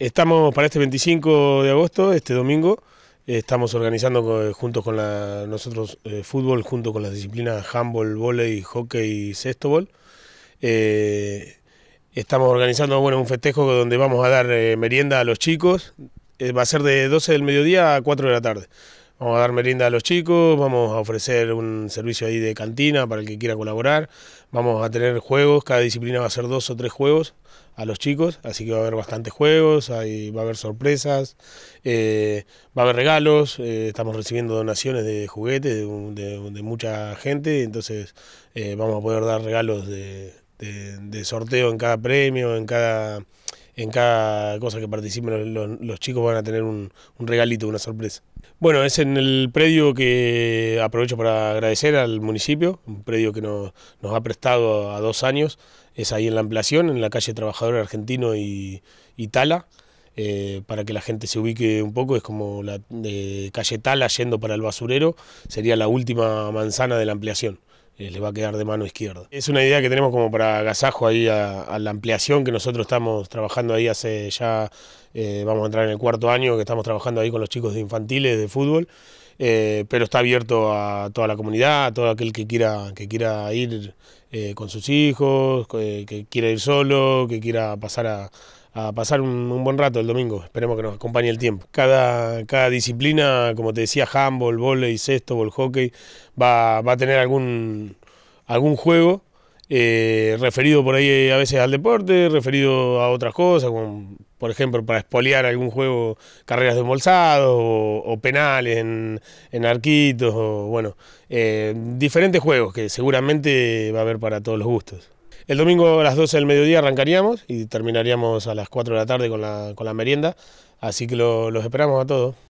Estamos para este 25 de agosto, este domingo, estamos organizando eh, juntos con nosotros eh, fútbol, junto con las disciplinas handball, volei, hockey y sextobol. Eh, estamos organizando bueno, un festejo donde vamos a dar eh, merienda a los chicos. va a ser de 12 del mediodía a 4 de la tarde. Vamos a dar merienda a los chicos, vamos a ofrecer un servicio ahí de cantina para el que quiera colaborar, vamos a tener juegos, cada disciplina va a ser dos o tres juegos a los chicos, así que va a haber bastantes juegos, ahí va a haber sorpresas, eh, va a haber regalos, eh, estamos recibiendo donaciones de juguetes de, mucha gente, entonces eh, vamos a poder dar regalos de, de sorteo en cada premio, en cada en cada cosa que participen los, chicos van a tener un, regalito, una sorpresa. Bueno, es en el predio que aprovecho para agradecer al municipio, un predio que nos, ha prestado a dos años, es ahí en la ampliación, en la calle Trabajador Argentino y, Itala Tala. Eh, para que la gente se ubique un poco, es como la eh, calle Tala yendo para el basurero, sería la última manzana de la ampliación. Eh, le va a quedar de mano izquierda. Es una idea que tenemos como para agasajo ahí a, la ampliación que nosotros estamos trabajando ahí hace ya, eh, vamos a entrar en el cuarto año que estamos trabajando ahí con los chicos de infantiles de fútbol, eh, pero está abierto a toda la comunidad, a todo aquel que quiera, que quiera ir con sus hijos, que quiera ir solo, que quiera pasar a a pasar un, buen rato el domingo. Esperemos que nos acompañe el tiempo. Cada, cada disciplina, como te decía, handball, volei, sexto, ball hockey, va, a tener algún, algún juego eh, referido por ahí a veces al deporte, referido a otras cosas, como por ejemplo para espolear algún juego, carreras de embolsado o, penales en, arquitos, o bueno, eh, diferentes juegos que seguramente va a haber para todos los gustos. El domingo a las 12 del mediodía arrancaríamos y terminaríamos a las 4 de la tarde con la, con la merienda, así que los esperamos a todos.